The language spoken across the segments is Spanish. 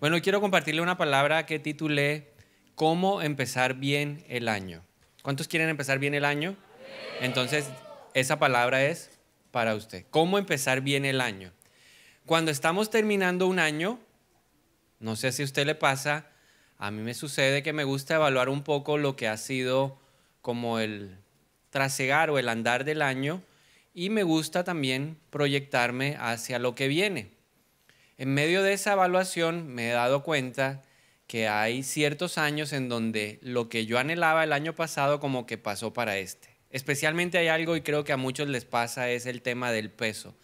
Bueno, quiero compartirle una palabra que titulé ¿Cómo empezar bien el año? ¿Cuántos quieren empezar bien el año? Entonces, esa palabra es para usted. ¿Cómo empezar bien el año? Cuando estamos terminando un año, no sé si a usted le pasa, a mí me sucede que me gusta evaluar un poco lo que ha sido como el trasegar o el andar del año y me gusta también proyectarme hacia lo que viene. En medio de esa evaluación me he dado cuenta que hay ciertos años en donde lo que yo anhelaba el año pasado como que pasó para este. Especialmente hay algo y creo que a muchos les pasa es el tema del peso.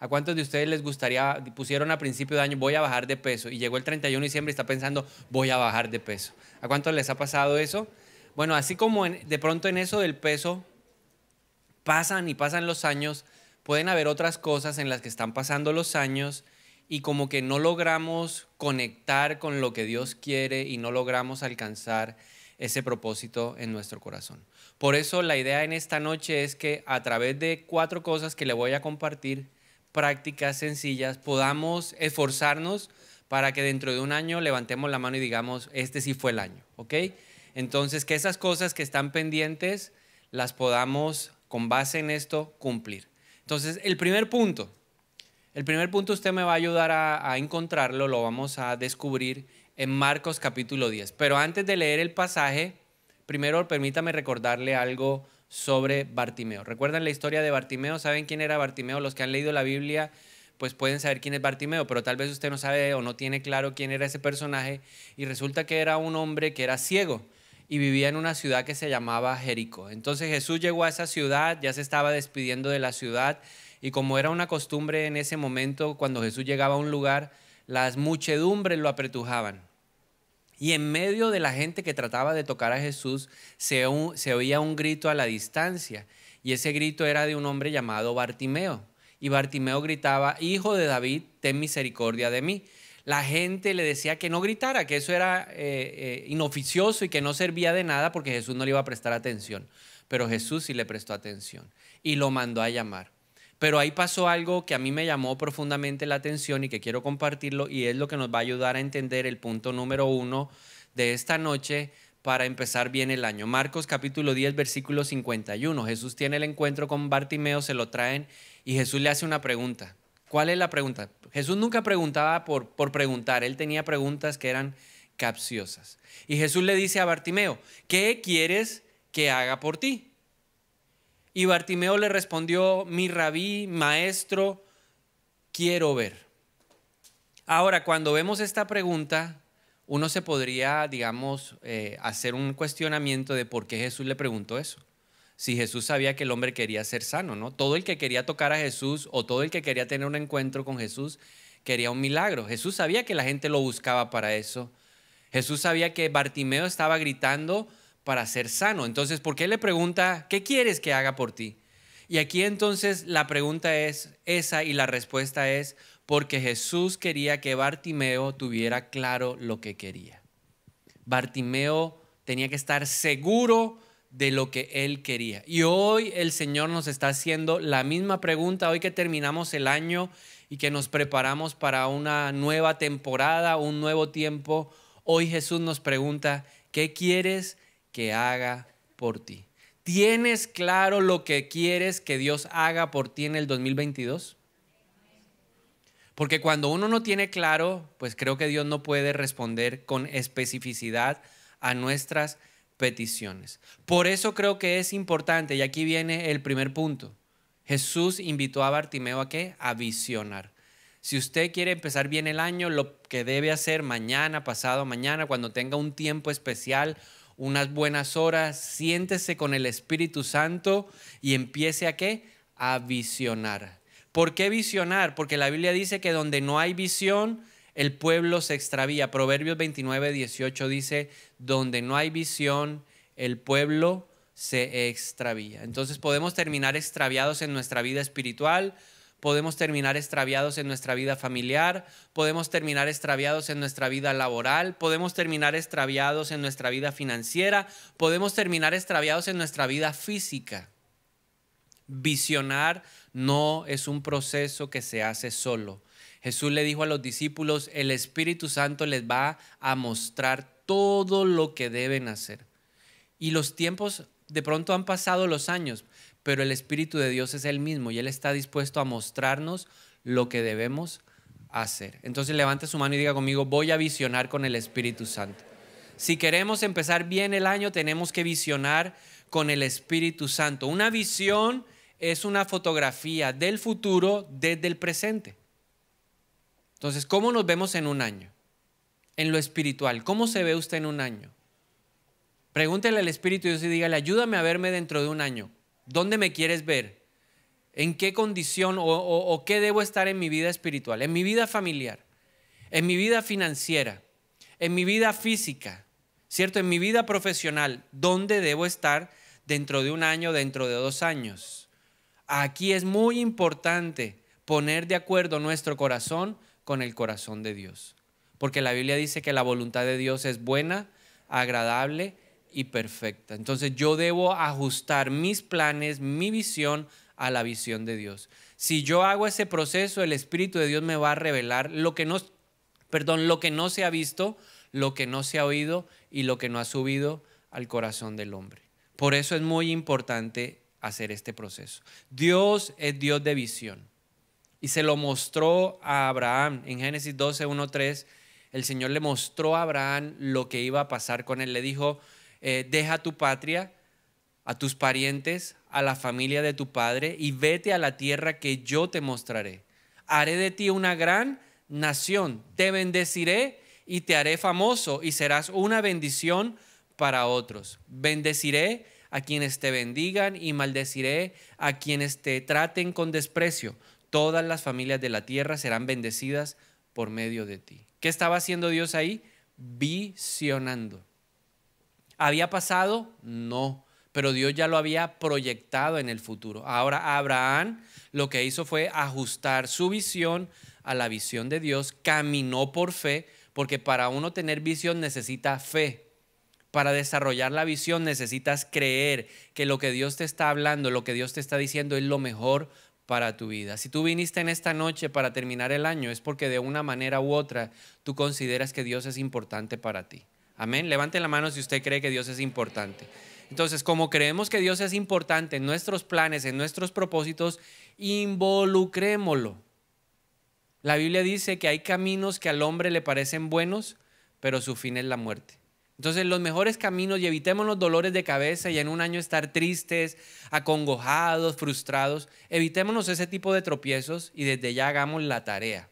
¿A cuántos de ustedes les gustaría, pusieron a principio de año, voy a bajar de peso? Y llegó el 31 de diciembre y está pensando, voy a bajar de peso. ¿A cuántos les ha pasado eso? Bueno, así como de pronto en eso del peso pasan y pasan los años, pueden haber otras cosas en las que están pasando los años y como que no logramos conectar con lo que Dios quiere y no logramos alcanzar ese propósito en nuestro corazón. Por eso la idea en esta noche es que a través de cuatro cosas que le voy a compartir, prácticas sencillas, podamos esforzarnos para que dentro de un año levantemos la mano y digamos, este sí fue el año, ¿ok? Entonces, que esas cosas que están pendientes las podamos, con base en esto, cumplir. Entonces, el primer punto el primer punto usted me va a ayudar a, encontrarlo, lo vamos a descubrir en Marcos capítulo 10. Pero antes de leer el pasaje, primero permítame recordarle algo sobre Bartimeo. ¿Recuerdan la historia de Bartimeo? ¿Saben quién era Bartimeo? Los que han leído la Biblia pues pueden saber quién es Bartimeo, pero tal vez usted no sabe o no tiene claro quién era ese personaje y resulta que era un hombre que era ciego y vivía en una ciudad que se llamaba Jericó. Entonces Jesús llegó a esa ciudad, ya se estaba despidiendo de la ciudad y como era una costumbre en ese momento, cuando Jesús llegaba a un lugar, las muchedumbres lo apretujaban. Y en medio de la gente que trataba de tocar a Jesús, se, oía un grito a la distancia. Y ese grito era de un hombre llamado Bartimeo. Y Bartimeo gritaba, Hijo de David, ten misericordia de mí. La gente le decía que no gritara, que eso era eh, eh, inoficioso y que no servía de nada porque Jesús no le iba a prestar atención. Pero Jesús sí le prestó atención y lo mandó a llamar. Pero ahí pasó algo que a mí me llamó profundamente la atención y que quiero compartirlo y es lo que nos va a ayudar a entender el punto número uno de esta noche para empezar bien el año. Marcos capítulo 10, versículo 51. Jesús tiene el encuentro con Bartimeo, se lo traen y Jesús le hace una pregunta. ¿Cuál es la pregunta? Jesús nunca preguntaba por, por preguntar, él tenía preguntas que eran capciosas. Y Jesús le dice a Bartimeo, ¿qué quieres que haga por ti? Y Bartimeo le respondió, mi rabí, maestro, quiero ver. Ahora, cuando vemos esta pregunta, uno se podría, digamos, eh, hacer un cuestionamiento de por qué Jesús le preguntó eso. Si Jesús sabía que el hombre quería ser sano, ¿no? Todo el que quería tocar a Jesús o todo el que quería tener un encuentro con Jesús quería un milagro. Jesús sabía que la gente lo buscaba para eso. Jesús sabía que Bartimeo estaba gritando, para ser sano. Entonces, ¿por qué le pregunta, ¿qué quieres que haga por ti? Y aquí entonces la pregunta es esa y la respuesta es porque Jesús quería que Bartimeo tuviera claro lo que quería. Bartimeo tenía que estar seguro de lo que él quería. Y hoy el Señor nos está haciendo la misma pregunta, hoy que terminamos el año y que nos preparamos para una nueva temporada, un nuevo tiempo, hoy Jesús nos pregunta, ¿qué quieres que haga por ti. ¿Tienes claro lo que quieres que Dios haga por ti en el 2022? Porque cuando uno no tiene claro, pues creo que Dios no puede responder con especificidad a nuestras peticiones. Por eso creo que es importante, y aquí viene el primer punto. Jesús invitó a Bartimeo a qué? A visionar. Si usted quiere empezar bien el año, lo que debe hacer mañana, pasado mañana, cuando tenga un tiempo especial, unas buenas horas, siéntese con el Espíritu Santo y empiece a qué? A visionar. ¿Por qué visionar? Porque la Biblia dice que donde no hay visión, el pueblo se extravía. Proverbios 29, 18 dice, donde no hay visión, el pueblo se extravía. Entonces podemos terminar extraviados en nuestra vida espiritual, podemos terminar extraviados en nuestra vida familiar, podemos terminar extraviados en nuestra vida laboral, podemos terminar extraviados en nuestra vida financiera, podemos terminar extraviados en nuestra vida física. Visionar no es un proceso que se hace solo. Jesús le dijo a los discípulos, el Espíritu Santo les va a mostrar todo lo que deben hacer. Y los tiempos, de pronto han pasado los años, pero el Espíritu de Dios es el mismo y Él está dispuesto a mostrarnos lo que debemos hacer. Entonces levante su mano y diga conmigo, voy a visionar con el Espíritu Santo. Si queremos empezar bien el año, tenemos que visionar con el Espíritu Santo. Una visión es una fotografía del futuro desde el presente. Entonces, ¿cómo nos vemos en un año? En lo espiritual, ¿cómo se ve usted en un año? Pregúntele al Espíritu de Dios y dígale, ayúdame a verme dentro de un año. ¿Dónde me quieres ver? ¿En qué condición o, qué debo estar en mi vida espiritual? En mi vida familiar, en mi vida financiera, en mi vida física, ¿cierto? En mi vida profesional. ¿Dónde debo estar dentro de un año, dentro de dos años? Aquí es muy importante poner de acuerdo nuestro corazón con el corazón de Dios. Porque la Biblia dice que la voluntad de Dios es buena, agradable y perfecta. Entonces yo debo ajustar mis planes, mi visión a la visión de Dios. Si yo hago ese proceso, el Espíritu de Dios me va a revelar lo que no, perdón, lo que no se ha visto, lo que no se ha oído y lo que no ha subido al corazón del hombre. Por eso es muy importante hacer este proceso. Dios es Dios de visión. Y se lo mostró a Abraham en Génesis 12, 3. El Señor le mostró a Abraham lo que iba a pasar con él. Le dijo, eh, deja tu patria, a tus parientes, a la familia de tu padre, y vete a la tierra que yo te mostraré. Haré de ti una gran nación, te bendeciré y te haré famoso y serás una bendición para otros. Bendeciré a quienes te bendigan y maldeciré a quienes te traten con desprecio. Todas las familias de la tierra serán bendecidas por medio de ti. ¿Qué estaba haciendo Dios ahí? Visionando. ¿Había pasado? No, pero Dios ya lo había proyectado en el futuro. Ahora Abraham lo que hizo fue ajustar su visión a la visión de Dios, caminó por fe, porque para uno tener visión necesita fe. Para desarrollar la visión necesitas creer que lo que Dios te está hablando, lo que Dios te está diciendo es lo mejor para tu vida. Si tú viniste en esta noche para terminar el año, es porque de una manera u otra tú consideras que Dios es importante para ti. Amén. Levante la mano si usted cree que Dios es importante. Entonces, como creemos que Dios es importante en nuestros planes, en nuestros propósitos, involucrémoslo. La Biblia dice que hay caminos que al hombre le parecen buenos, pero su fin es la muerte. Entonces, los mejores caminos y evitemos los dolores de cabeza y en un año estar tristes, acongojados, frustrados. Evitémonos ese tipo de tropiezos y desde ya hagamos la tarea.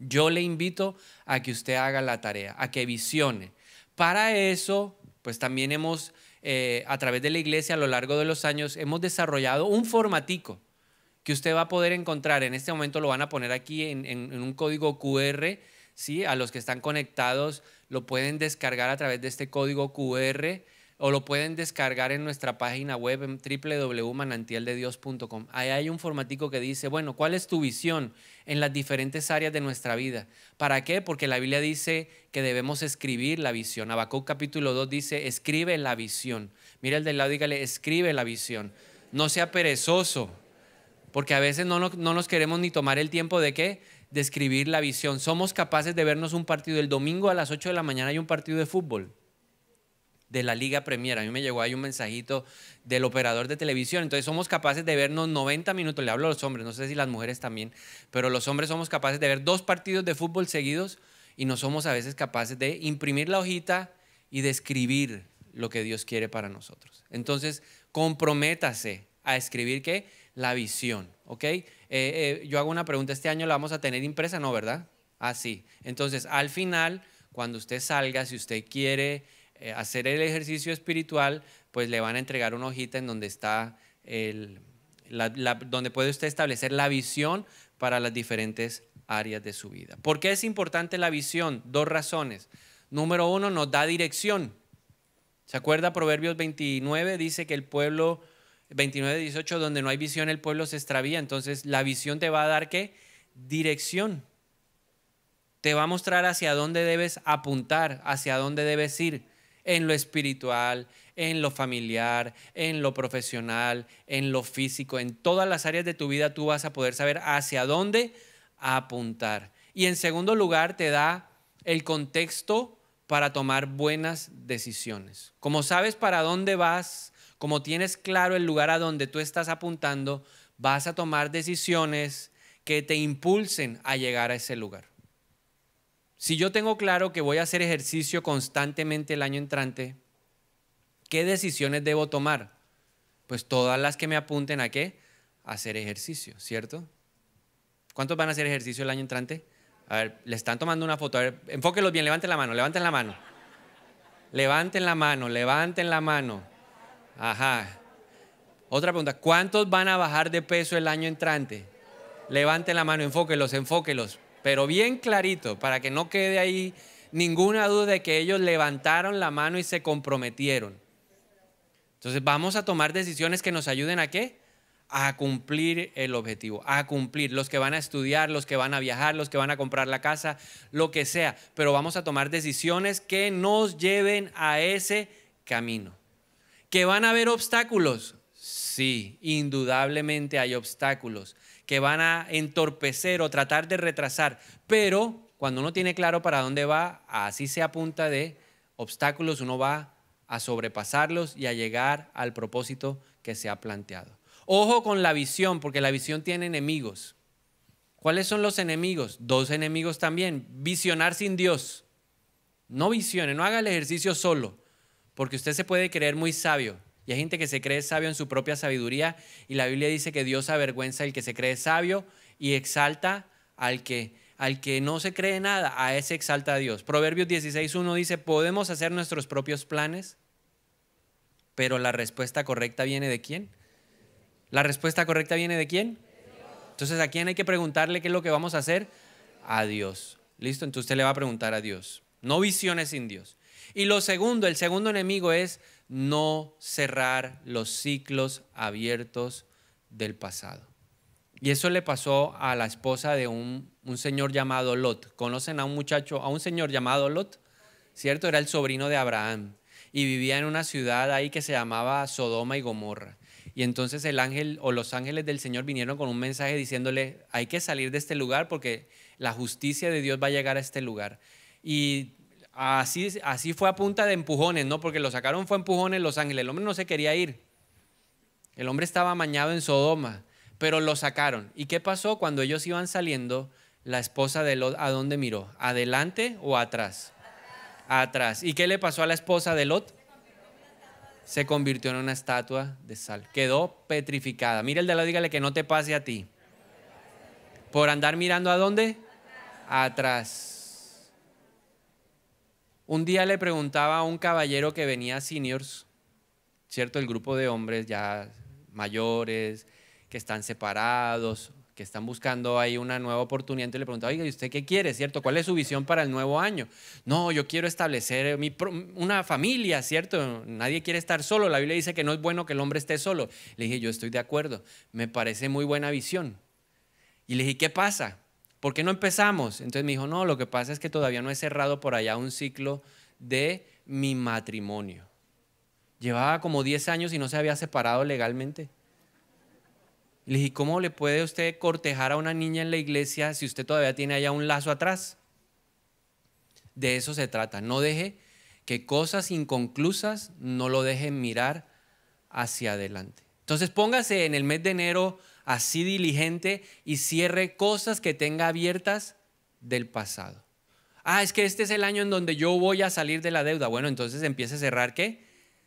Yo le invito a que usted haga la tarea, a que visione. Para eso, pues también hemos, eh, a través de la iglesia a lo largo de los años, hemos desarrollado un formatico que usted va a poder encontrar. En este momento lo van a poner aquí en, un código QR. ¿sí? A los que están conectados lo pueden descargar a través de este código QR o lo pueden descargar en nuestra página web en www.manantialdedios.com. Ahí hay un formatico que dice, bueno, ¿cuál es tu visión en las diferentes áreas de nuestra vida? ¿Para qué? Porque la Biblia dice que debemos escribir la visión. Habacuc capítulo 2 dice, escribe la visión. Mira el del lado, dígale, escribe la visión. No sea perezoso, porque a veces no, nos queremos ni tomar el tiempo de qué, de escribir la visión. Somos capaces de vernos un partido. El domingo a las 8 de la mañana hay un partido de fútbol de la Liga Premier. A mí me llegó ahí un mensajito del operador de televisión. Entonces somos capaces de vernos 90 minutos, le hablo a los hombres, no sé si las mujeres también, pero los hombres somos capaces de ver dos partidos de fútbol seguidos y no somos a veces capaces de imprimir la hojita y de escribir lo que Dios quiere para nosotros. Entonces, comprométase a escribir qué? La visión, ¿ok? Eh, eh, yo hago una pregunta, este año la vamos a tener impresa, ¿no, verdad? Así. Ah, sí. Entonces, al final, cuando usted salga, si usted quiere eh, hacer el ejercicio espiritual, pues le van a entregar una hojita en donde está el, donde puede usted establecer la visión para las diferentes áreas de su vida. ¿Por qué es importante la visión? Dos razones. Número uno, nos da dirección. ¿Se acuerda Proverbios 29? Dice que el pueblo, 29, 18, donde no hay visión, el pueblo se extravía. Entonces, la visión te va a dar qué? Dirección. Te va a mostrar hacia dónde debes apuntar, hacia dónde debes ir en lo espiritual, en lo familiar, en lo profesional, en lo físico, en todas las áreas de tu vida tú vas a poder saber hacia dónde apuntar. Y en segundo lugar, te da el contexto para tomar buenas decisiones. Como sabes para dónde vas, como tienes claro el lugar a donde tú estás apuntando, vas a tomar decisiones que te impulsen a llegar a ese lugar. Si yo tengo claro que voy a hacer ejercicio constantemente el año entrante, ¿qué decisiones debo tomar? Pues todas las que me apunten a qué? hacer ejercicio, ¿cierto? ¿Cuántos van a hacer ejercicio el año entrante? A ver, le están tomando una foto. A ver, enfóquenlos bien, levanten la mano, levanten la mano. Levanten la mano, levanten la mano. Ajá. Otra pregunta, ¿cuántos van a bajar de peso el año entrante? Levanten la mano, enfóquenlos, enfóquenlos pero bien clarito, para que no quede ahí ninguna duda de que ellos levantaron la mano y se comprometieron. Entonces vamos a tomar decisiones que nos ayuden a qué? A cumplir el objetivo, a cumplir los que van a estudiar, los que van a viajar, los que van a comprar la casa, lo que sea. Pero vamos a tomar decisiones que nos lleven a ese camino. ¿Que van a haber obstáculos? Sí, indudablemente hay obstáculos que van a entorpecer o tratar de retrasar. Pero cuando uno tiene claro para dónde va, así se apunta de obstáculos, uno va a sobrepasarlos y a llegar al propósito que se ha planteado. Ojo con la visión, porque la visión tiene enemigos. ¿Cuáles son los enemigos? Dos enemigos también. Visionar sin Dios. No visione, no haga el ejercicio solo, porque usted se puede creer muy sabio y hay gente que se cree sabio en su propia sabiduría y la Biblia dice que Dios avergüenza al que se cree sabio y exalta al que al que no se cree nada, a ese exalta a Dios. Proverbios 16:1 dice, "Podemos hacer nuestros propios planes, pero la respuesta correcta viene de quién? ¿La respuesta correcta viene de quién? Entonces, ¿a quién hay que preguntarle qué es lo que vamos a hacer? A Dios. ¿Listo? Entonces usted le va a preguntar a Dios. No visiones sin Dios. Y lo segundo, el segundo enemigo es no cerrar los ciclos abiertos del pasado. Y eso le pasó a la esposa de un, un, señor llamado Lot. ¿Conocen a un muchacho, a un señor llamado Lot? ¿Cierto? Era el sobrino de Abraham. Y vivía en una ciudad ahí que se llamaba Sodoma y Gomorra. Y entonces el ángel o los ángeles del Señor vinieron con un mensaje diciéndole, hay que salir de este lugar porque la justicia de Dios va a llegar a este lugar. Y así, fue a punta de empujones, ¿no? Porque lo sacaron fue empujones Los Ángeles. El hombre no se quería ir. El hombre estaba amañado en Sodoma, pero lo sacaron. ¿Y qué pasó cuando ellos iban saliendo? La esposa de Lot, ¿a dónde miró? ¿Adelante o atrás? Atrás. ¿Y qué le pasó a la esposa de Lot? Se convirtió en una estatua de sal. Quedó petrificada. Mira el de Lot, dígale que no te pase a ti. Por andar mirando a dónde? atrás. Un día le preguntaba a un caballero que venía a seniors, ¿cierto? El grupo de hombres ya mayores, que están separados, que están buscando ahí una nueva oportunidad. y le preguntaba, oiga, ¿y usted qué quiere, cierto? ¿Cuál es su visión para el nuevo año? No, yo quiero establecer eh, una familia, cierto? Nadie quiere estar solo. La Biblia dice que no es bueno que el hombre esté solo. Le dije, yo estoy de acuerdo. Me parece muy buena visión. Y le dije, ¿qué pasa? ¿por qué no empezamos? Entonces me dijo, no, lo que pasa es que todavía no he cerrado por allá un ciclo de mi matrimonio. Llevaba como 10 años y no se había separado legalmente. le dije, ¿cómo le puede usted cortejar a una niña en la iglesia si usted todavía tiene allá un lazo atrás? De eso se trata. No deje que cosas inconclusas no lo dejen mirar hacia adelante. Entonces póngase en el mes de enero así diligente y cierre cosas que tenga abiertas del pasado. Ah, es que este es el año en donde yo voy a salir de la deuda. Bueno, entonces empieza a cerrar qué?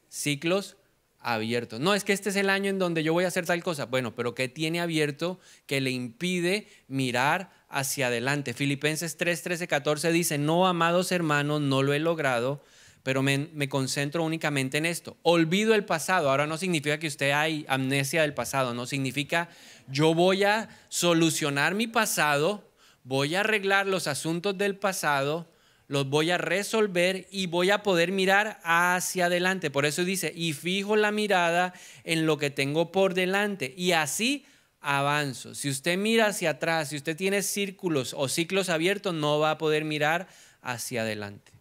Ciclos abiertos. No, es que este es el año en donde yo voy a hacer tal cosa. Bueno, pero ¿qué tiene abierto que le impide mirar hacia adelante? Filipenses 3, 13, 14 dice, no, amados hermanos, no lo he logrado pero me, concentro únicamente en esto. Olvido el pasado. Ahora no significa que usted hay amnesia del pasado, no significa yo voy a solucionar mi pasado, voy a arreglar los asuntos del pasado, los voy a resolver y voy a poder mirar hacia adelante. Por eso dice, y fijo la mirada en lo que tengo por delante. Y así avanzo. Si usted mira hacia atrás, si usted tiene círculos o ciclos abiertos, no va a poder mirar hacia adelante.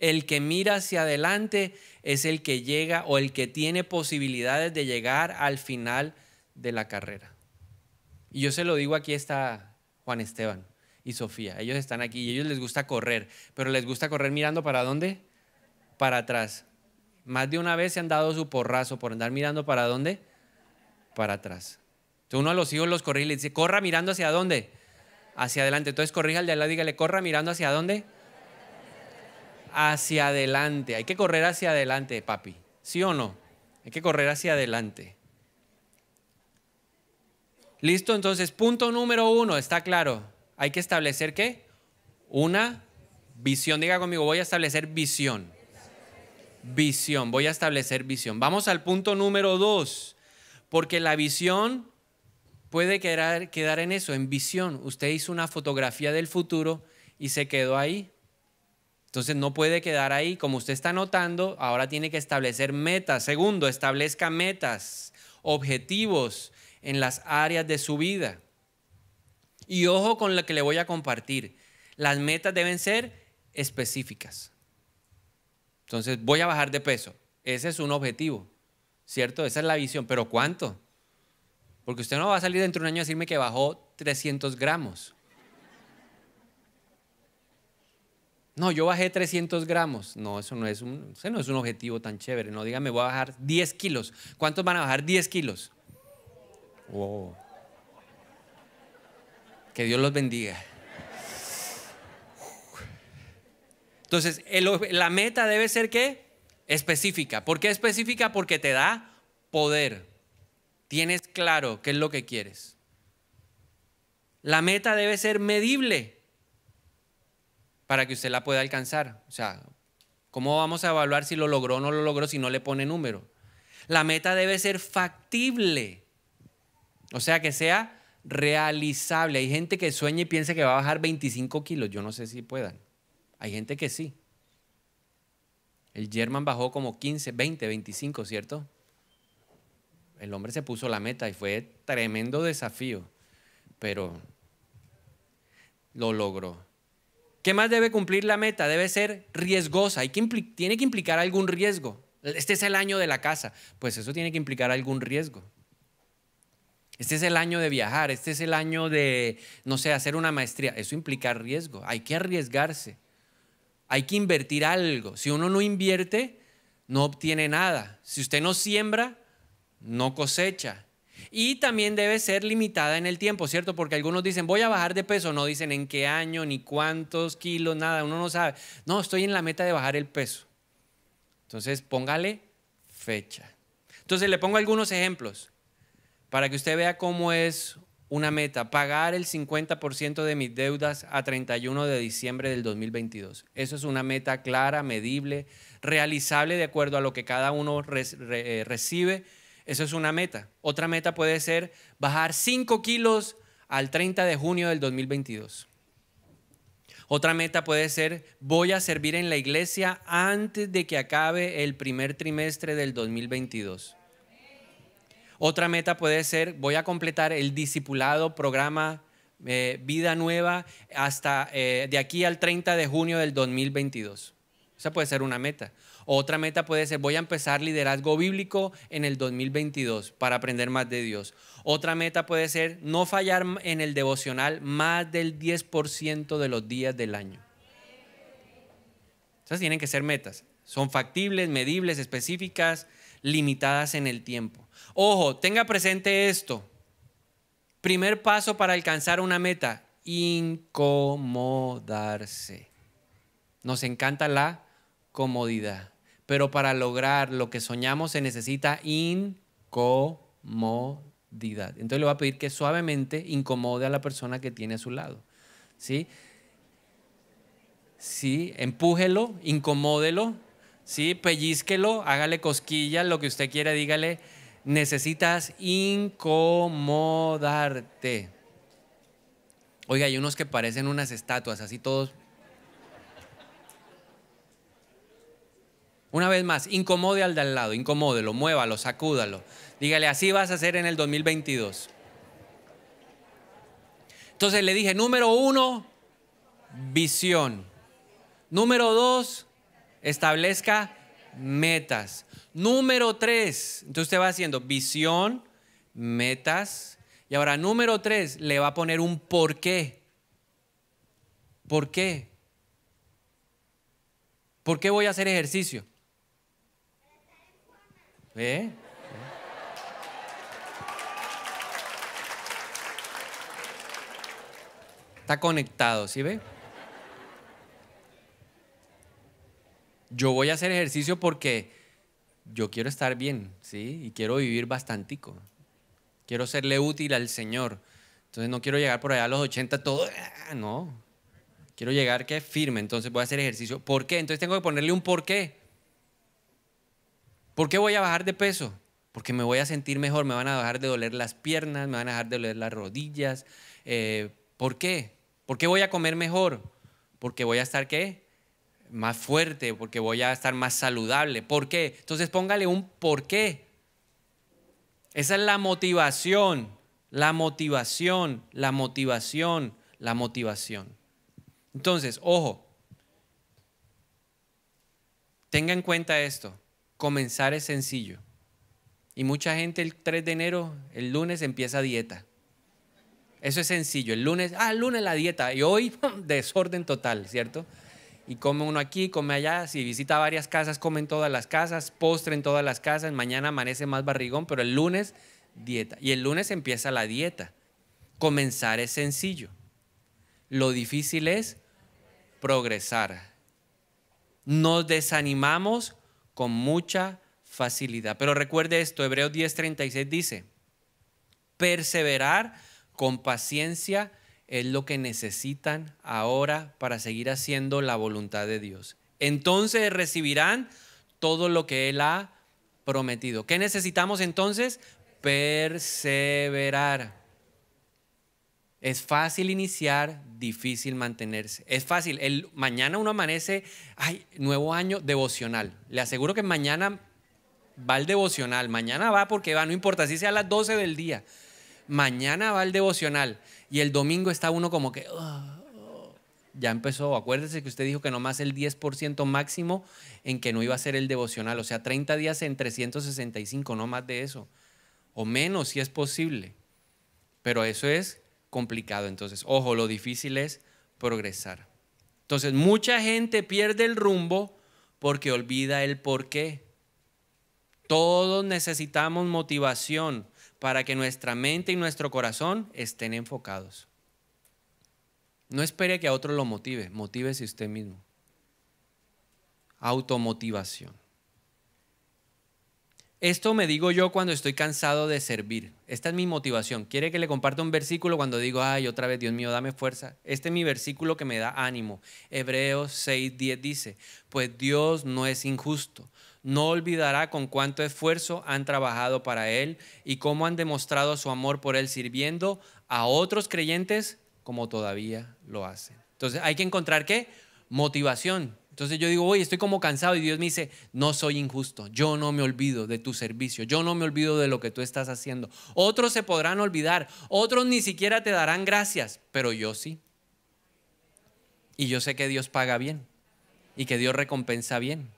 El que mira hacia adelante es el que llega o el que tiene posibilidades de llegar al final de la carrera. Y yo se lo digo aquí está Juan Esteban y Sofía. Ellos están aquí y a ellos les gusta correr, pero les gusta correr mirando para dónde? Para atrás. Más de una vez se han dado su porrazo por andar mirando para dónde? Para atrás. Entonces uno a los hijos los corrige y le dice, corra mirando hacia dónde? Hacia adelante. Entonces corrija al de al lado y dígale, corra mirando hacia dónde? hacia adelante. Hay que correr hacia adelante, papi. ¿Sí o no? Hay que correr hacia adelante. Listo, entonces, punto número uno, está claro. Hay que establecer qué? Una visión. Diga conmigo, voy a establecer visión. Visión, voy a establecer visión. Vamos al punto número dos, porque la visión puede quedar, quedar en eso, en visión. Usted hizo una fotografía del futuro y se quedó ahí. Entonces no puede quedar ahí. Como usted está notando, ahora tiene que establecer metas. Segundo, establezca metas, objetivos en las áreas de su vida. Y ojo con lo que le voy a compartir. Las metas deben ser específicas. Entonces, voy a bajar de peso. Ese es un objetivo, ¿cierto? Esa es la visión. Pero ¿cuánto? Porque usted no va a salir dentro de un año a decirme que bajó 300 gramos. No, yo bajé 300 gramos. No, eso no es un, no es un objetivo tan chévere. No, dígame, voy a bajar 10 kilos. ¿Cuántos van a bajar 10 kilos? Wow. Oh. Que Dios los bendiga. Entonces, la meta debe ser ¿qué? específica. ¿Por qué específica? Porque te da poder. Tienes claro qué es lo que quieres. La meta debe ser medible para que usted la pueda alcanzar. O sea, ¿cómo vamos a evaluar si lo logró o no lo logró si no le pone número? La meta debe ser factible. O sea, que sea realizable. Hay gente que sueña y piensa que va a bajar 25 kilos. Yo no sé si puedan. Hay gente que sí. El German bajó como 15, 20, 25, ¿cierto? El hombre se puso la meta y fue tremendo desafío, pero lo logró. ¿Qué más debe cumplir la meta? Debe ser riesgosa. tiene que implicar algún riesgo. Este es el año de la casa. Pues eso tiene que implicar algún riesgo. Este es el año de viajar. Este es el año de, no sé, hacer una maestría. Eso implica riesgo. Hay que arriesgarse. Hay que invertir algo. Si uno no invierte, no obtiene nada. Si usted no siembra, no cosecha. Y también debe ser limitada en el tiempo, ¿cierto? Porque algunos dicen, voy a bajar de peso, no dicen en qué año, ni cuántos kilos, nada, uno no sabe. No, estoy en la meta de bajar el peso. Entonces, póngale fecha. Entonces, le pongo algunos ejemplos para que usted vea cómo es una meta, pagar el 50% de mis deudas a 31 de diciembre del 2022. Eso es una meta clara, medible, realizable de acuerdo a lo que cada uno eh, recibe eso es una meta. Otra meta puede ser bajar 5 kilos al 30 de junio del 2022. Otra meta puede ser, voy a servir en la iglesia antes de que acabe el primer trimestre del 2022. Otra meta puede ser, voy a completar el discipulado programa eh, Vida Nueva hasta eh, de aquí al 30 de junio del 2022. Esa puede ser una meta. Otra meta puede ser, voy a empezar liderazgo bíblico en el 2022 para aprender más de Dios. Otra meta puede ser no fallar en el devocional más del 10% de los días del año. Esas tienen que ser metas. Son factibles, medibles, específicas, limitadas en el tiempo. Ojo, tenga presente esto. Primer paso para alcanzar una meta, incomodarse. Nos encanta la comodidad. Pero para lograr lo que soñamos se necesita incomodidad. Entonces le voy a pedir que suavemente incomode a la persona que tiene a su lado. ¿Sí? Sí, empújelo, incomódelo, ¿sí? Pellizquelo, hágale cosquilla, lo que usted quiera, dígale, necesitas incomodarte. Oiga, hay unos que parecen unas estatuas, así todos Una vez más, incomode al de al lado, incomódelo, muévalo, sacúdalo. Dígale, así vas a hacer en el 2022. Entonces le dije, número uno, visión. Número dos, establezca metas. Número tres, entonces usted va haciendo visión, metas. Y ahora, número tres, le va a poner un por qué. ¿Por qué? ¿Por qué voy a hacer ejercicio? Ve, ¿Eh? ¿Eh? Está conectado, ¿sí ve? Yo voy a hacer ejercicio porque yo quiero estar bien, ¿sí? Y quiero vivir bastantico. Quiero serle útil al Señor. Entonces no quiero llegar por allá a los 80 todo, ah, no. Quiero llegar que firme, entonces voy a hacer ejercicio. ¿Por qué? Entonces tengo que ponerle un por qué. ¿Por qué voy a bajar de peso? Porque me voy a sentir mejor, me van a dejar de doler las piernas, me van a dejar de doler las rodillas. Eh, ¿Por qué? ¿Por qué voy a comer mejor? Porque voy a estar qué? Más fuerte, porque voy a estar más saludable. ¿Por qué? Entonces póngale un por qué. Esa es la motivación, la motivación, la motivación, la motivación. Entonces, ojo, tenga en cuenta esto comenzar es sencillo. Y mucha gente el 3 de enero, el lunes, empieza dieta. Eso es sencillo. El lunes, ah, el lunes la dieta. Y hoy, desorden total, ¿cierto? Y come uno aquí, come allá. Si visita varias casas, come en todas las casas, postre en todas las casas. Mañana amanece más barrigón, pero el lunes, dieta. Y el lunes empieza la dieta. Comenzar es sencillo. Lo difícil es progresar. Nos desanimamos con mucha facilidad. Pero recuerde esto, Hebreos 10:36 dice, perseverar con paciencia es lo que necesitan ahora para seguir haciendo la voluntad de Dios. Entonces recibirán todo lo que Él ha prometido. ¿Qué necesitamos entonces? Perseverar. Es fácil iniciar, difícil mantenerse. Es fácil. El, mañana uno amanece, ay, nuevo año devocional. Le aseguro que mañana va el devocional. Mañana va porque va, no importa si sea a las 12 del día. Mañana va el devocional. Y el domingo está uno como que, ah, ya empezó. Acuérdese que usted dijo que nomás el 10% máximo en que no iba a ser el devocional. O sea, 30 días en 365, no más de eso. O menos si es posible. Pero eso es complicado. Entonces, ojo, lo difícil es progresar. Entonces, mucha gente pierde el rumbo porque olvida el por qué. Todos necesitamos motivación para que nuestra mente y nuestro corazón estén enfocados. No espere que a otro lo motive, motívese usted mismo. Automotivación. Esto me digo yo cuando estoy cansado de servir. Esta es mi motivación. ¿Quiere que le comparta un versículo cuando digo, ay, otra vez, Dios mío, dame fuerza? Este es mi versículo que me da ánimo. Hebreos 6.10 dice, pues Dios no es injusto. No olvidará con cuánto esfuerzo han trabajado para Él y cómo han demostrado su amor por Él sirviendo a otros creyentes como todavía lo hacen. Entonces hay que encontrar qué? Motivación. Entonces yo digo, oye, estoy como cansado y Dios me dice, no soy injusto, yo no me olvido de tu servicio, yo no me olvido de lo que tú estás haciendo. Otros se podrán olvidar, otros ni siquiera te darán gracias, pero yo sí. Y yo sé que Dios paga bien y que Dios recompensa bien,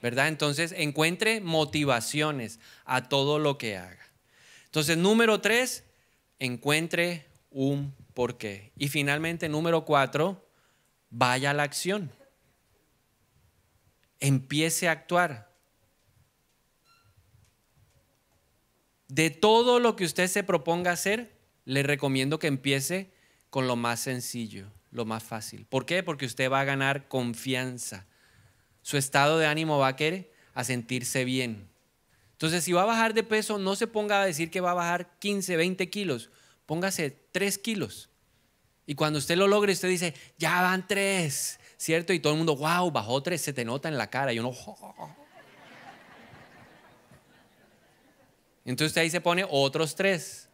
¿verdad? Entonces encuentre motivaciones a todo lo que haga. Entonces, número tres, encuentre un porqué. Y finalmente, número cuatro, vaya a la acción empiece a actuar. De todo lo que usted se proponga hacer, le recomiendo que empiece con lo más sencillo, lo más fácil. ¿Por qué? Porque usted va a ganar confianza. Su estado de ánimo va a querer a sentirse bien. Entonces, si va a bajar de peso, no se ponga a decir que va a bajar 15, 20 kilos. Póngase 3 kilos. Y cuando usted lo logre, usted dice, ya van 3, ¿cierto? Y todo el mundo, wow, bajó tres, se te nota en la cara. Y uno, oh. entonces ahí se pone otros tres.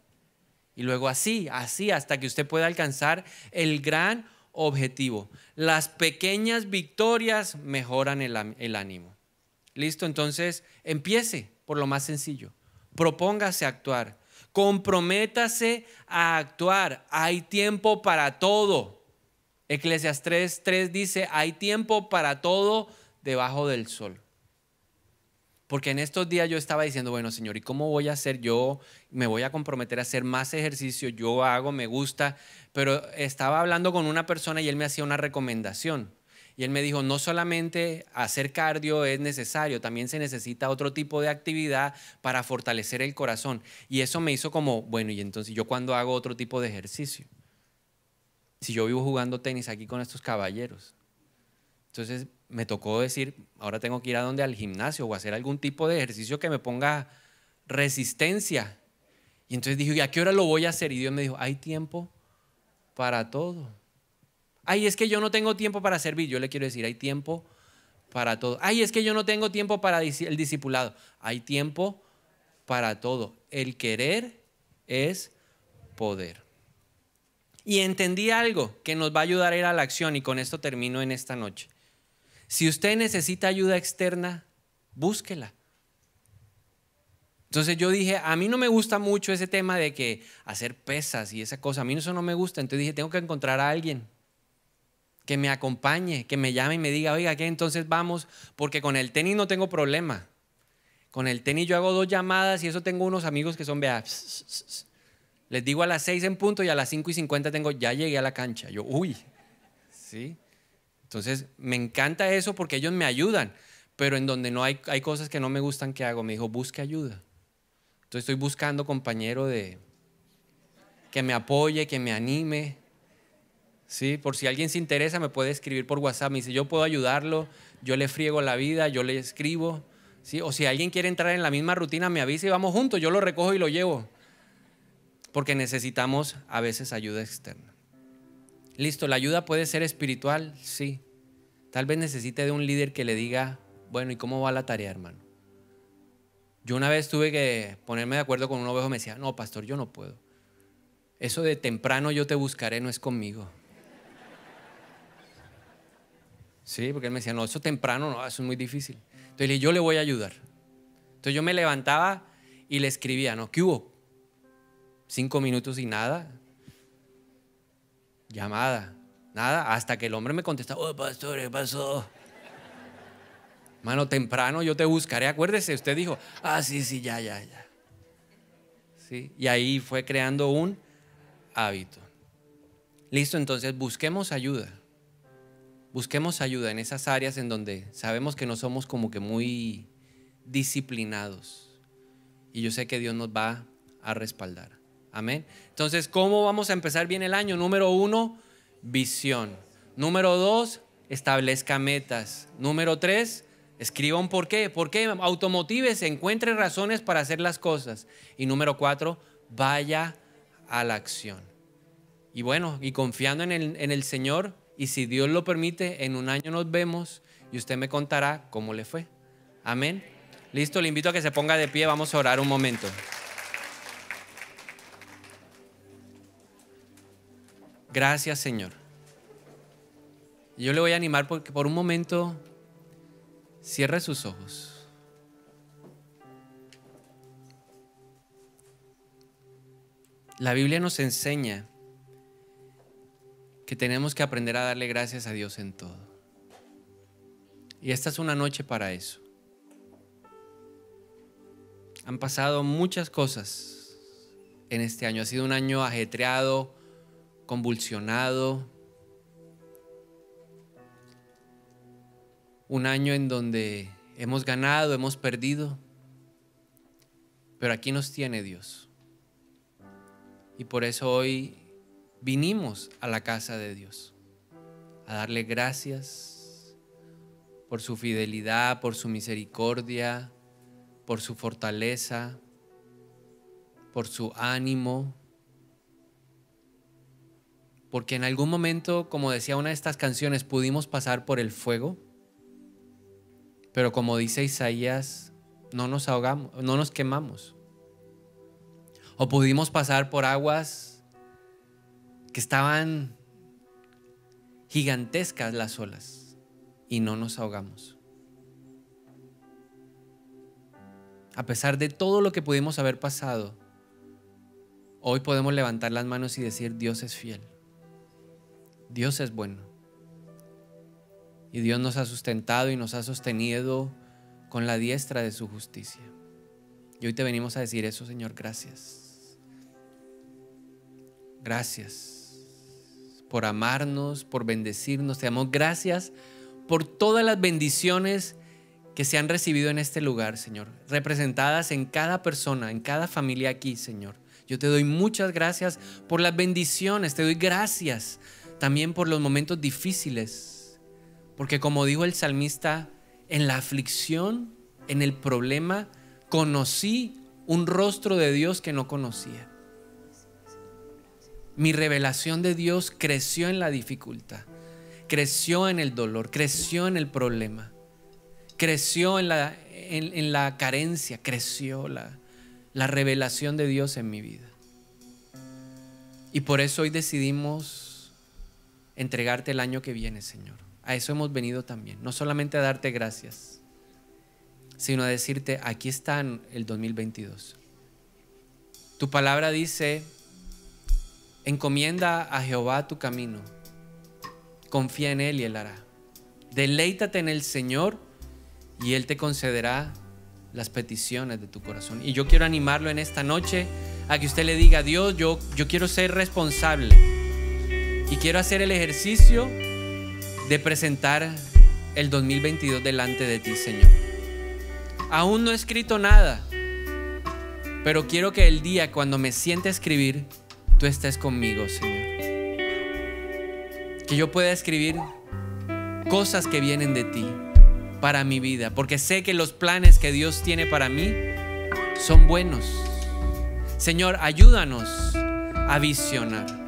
Y luego así, así, hasta que usted pueda alcanzar el gran objetivo. Las pequeñas victorias mejoran el, ánimo. Listo, entonces empiece por lo más sencillo. Propóngase actuar. Comprométase a actuar. Hay tiempo para todo. Eclesiastes 3 dice, hay tiempo para todo debajo del sol. Porque en estos días yo estaba diciendo, bueno, Señor, ¿y cómo voy a hacer yo? Me voy a comprometer a hacer más ejercicio, yo hago, me gusta, pero estaba hablando con una persona y él me hacía una recomendación. Y él me dijo, no solamente hacer cardio es necesario, también se necesita otro tipo de actividad para fortalecer el corazón. Y eso me hizo como, bueno, y entonces yo cuando hago otro tipo de ejercicio si yo vivo jugando tenis aquí con estos caballeros? Entonces me tocó decir, ahora tengo que ir a donde al gimnasio o hacer algún tipo de ejercicio que me ponga resistencia. Y entonces dije, ¿y a qué hora lo voy a hacer? Y Dios me dijo, hay tiempo para todo. Ay, es que yo no tengo tiempo para servir. Yo le quiero decir, hay tiempo para todo. Ay, es que yo no tengo tiempo para el discipulado. Hay tiempo para todo. El querer es poder. Y entendí algo que nos va a ayudar a ir a la acción y con esto termino en esta noche. Si usted necesita ayuda externa, búsquela. Entonces yo dije, a mí no me gusta mucho ese tema de que hacer pesas y esa cosa, a mí eso no me gusta. Entonces dije, tengo que encontrar a alguien que me acompañe, que me llame y me diga, oiga, ¿qué entonces vamos? Porque con el tenis no tengo problema. Con el tenis yo hago dos llamadas y eso tengo unos amigos que son, vea, les digo a las 6 en punto y a las 5 y 50 tengo, ya llegué a la cancha. Yo, uy, ¿sí? Entonces, me encanta eso porque ellos me ayudan, pero en donde no hay, hay cosas que no me gustan que hago. Me dijo, busque ayuda. Entonces, estoy buscando compañero de que me apoye, que me anime. ¿Sí? Por si alguien se interesa, me puede escribir por WhatsApp. Me dice, yo puedo ayudarlo, yo le friego la vida, yo le escribo. ¿Sí? O si alguien quiere entrar en la misma rutina, me avisa y vamos juntos, yo lo recojo y lo llevo porque necesitamos a veces ayuda externa. Listo, la ayuda puede ser espiritual, sí. Tal vez necesite de un líder que le diga, bueno, ¿y cómo va la tarea, hermano? Yo una vez tuve que ponerme de acuerdo con un ovejo, me decía, no, pastor, yo no puedo. Eso de temprano yo te buscaré no es conmigo. Sí, porque él me decía, no, eso temprano no, eso es muy difícil. Entonces yo le voy a ayudar. Entonces yo me levantaba y le escribía, no, ¿qué hubo? cinco minutos y nada. Llamada, nada, hasta que el hombre me contesta: oh, pastor, ¿qué pasó? Mano, temprano yo te buscaré, acuérdese, usted dijo, ah, sí, sí, ya, ya, ya. ¿Sí? Y ahí fue creando un hábito. Listo, entonces busquemos ayuda. Busquemos ayuda en esas áreas en donde sabemos que no somos como que muy disciplinados. Y yo sé que Dios nos va a respaldar. Amén. Entonces, ¿cómo vamos a empezar bien el año? Número uno, visión. Número dos, establezca metas. Número tres, escriba un porqué. ¿Por qué? se encuentre razones para hacer las cosas. Y número cuatro, vaya a la acción. Y bueno, y confiando en en el Señor, y si Dios lo permite, en un año nos vemos y usted me contará cómo le fue. Amén. Listo, le invito a que se ponga de pie, vamos a orar un momento. Gracias Señor. Yo le voy a animar porque por un momento cierre sus ojos. La Biblia nos enseña que tenemos que aprender a darle gracias a Dios en todo. Y esta es una noche para eso. Han pasado muchas cosas en este año. Ha sido un año ajetreado, convulsionado, un año en donde hemos ganado, hemos perdido, pero aquí nos tiene Dios. Y por eso hoy vinimos a la casa de Dios, a darle gracias por su fidelidad, por su misericordia, por su fortaleza, por su ánimo, porque en algún momento, como decía una de estas canciones, pudimos pasar por el fuego, pero como dice Isaías, no nos ahogamos, no nos quemamos. O pudimos pasar por aguas que estaban gigantescas las olas y no nos ahogamos. A pesar de todo lo que pudimos haber pasado, hoy podemos levantar las manos y decir, Dios es fiel. Dios es bueno. Y Dios nos ha sustentado y nos ha sostenido con la diestra de su justicia. Y hoy te venimos a decir eso, Señor, gracias. Gracias por amarnos, por bendecirnos. Te damos gracias por todas las bendiciones que se han recibido en este lugar, Señor, representadas en cada persona, en cada familia aquí, Señor. Yo te doy muchas gracias por las bendiciones, te doy gracias también por los momentos difíciles, porque como dijo el salmista, en la aflicción, en el problema, conocí un rostro de Dios que no conocía. Mi revelación de Dios creció en la dificultad, creció en el dolor, creció en el problema, creció en la, la carencia, creció la, la revelación de Dios en mi vida. Y por eso hoy decidimos entregarte el año que viene, Señor. A eso hemos venido también, no solamente a darte gracias, sino a decirte, aquí está el 2022. Tu palabra dice, encomienda a Jehová tu camino, confía en Él y Él hará. Deleítate en el Señor y Él te concederá las peticiones de tu corazón. Y yo quiero animarlo en esta noche a que usted le diga, Dios, yo, yo quiero ser responsable y quiero hacer el ejercicio de presentar el 2022 delante de ti, Señor. Aún no he escrito nada, pero quiero que el día cuando me siente a escribir, tú estés conmigo, Señor. Que yo pueda escribir cosas que vienen de ti para mi vida, porque sé que los planes que Dios tiene para mí son buenos. Señor, ayúdanos a visionar.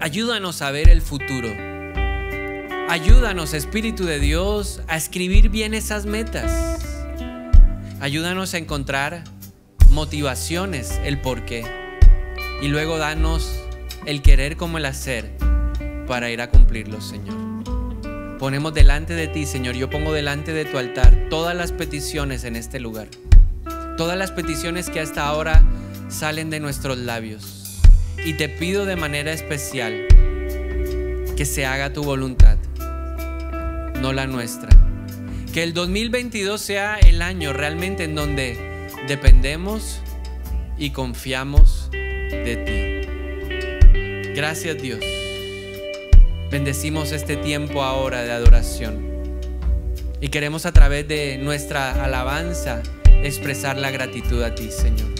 Ayúdanos a ver el futuro. Ayúdanos, Espíritu de Dios, a escribir bien esas metas. Ayúdanos a encontrar motivaciones, el por qué. Y luego danos el querer como el hacer para ir a cumplirlos, Señor. Ponemos delante de ti, Señor, yo pongo delante de tu altar todas las peticiones en este lugar. Todas las peticiones que hasta ahora salen de nuestros labios y te pido de manera especial que se haga tu voluntad, no la nuestra. Que el 2022 sea el año realmente en donde dependemos y confiamos de ti. Gracias Dios. Bendecimos este tiempo ahora de adoración. Y queremos a través de nuestra alabanza expresar la gratitud a ti, Señor.